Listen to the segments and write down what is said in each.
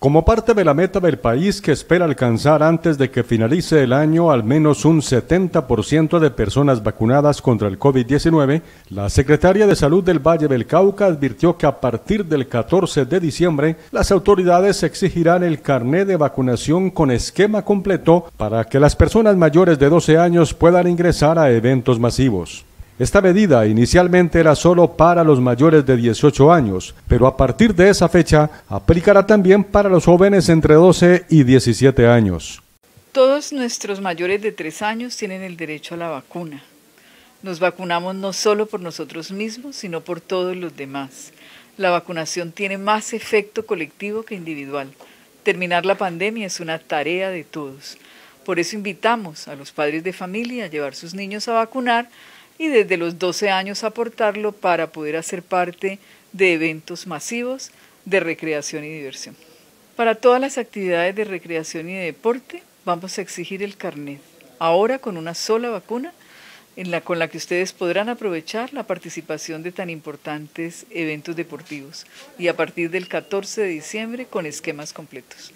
Como parte de la meta del país que espera alcanzar antes de que finalice el año al menos un 70% de personas vacunadas contra el COVID-19, la secretaria de Salud del Valle del Cauca advirtió que a partir del 14 de diciembre las autoridades exigirán el carné de vacunación con esquema completo para que las personas mayores de 12 años puedan ingresar a eventos masivos. Esta medida inicialmente era solo para los mayores de 18 años, pero a partir de esa fecha aplicará también para los jóvenes entre 12 y 17 años. Todos nuestros mayores de 3 años tienen el derecho a la vacuna. Nos vacunamos no solo por nosotros mismos, sino por todos los demás. La vacunación tiene más efecto colectivo que individual. Terminar la pandemia es una tarea de todos. Por eso invitamos a los padres de familia a llevar sus niños a vacunar y desde los 12 años aportarlo para poder hacer parte de eventos masivos de recreación y diversión. Para todas las actividades de recreación y de deporte vamos a exigir el carnet, ahora con una sola vacuna en la, con la que ustedes podrán aprovechar la participación de tan importantes eventos deportivos y a partir del 14 de diciembre con esquemas completos.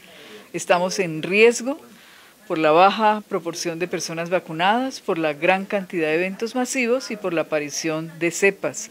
Estamos en riesgo por la baja proporción de personas vacunadas, por la gran cantidad de eventos masivos y por la aparición de cepas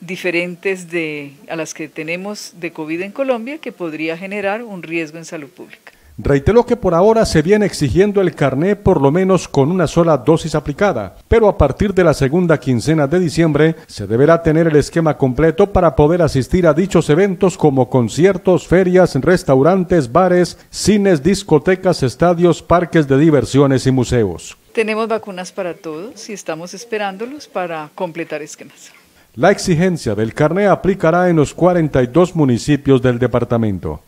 diferentes de, a las que tenemos de COVID en Colombia que podría generar un riesgo en salud pública. Reiteró que por ahora se viene exigiendo el carné por lo menos con una sola dosis aplicada, pero a partir de la segunda quincena de diciembre se deberá tener el esquema completo para poder asistir a dichos eventos como conciertos, ferias, restaurantes, bares, cines, discotecas, estadios, parques de diversiones y museos. Tenemos vacunas para todos y estamos esperándolos para completar esquemas. La exigencia del carné aplicará en los 42 municipios del departamento.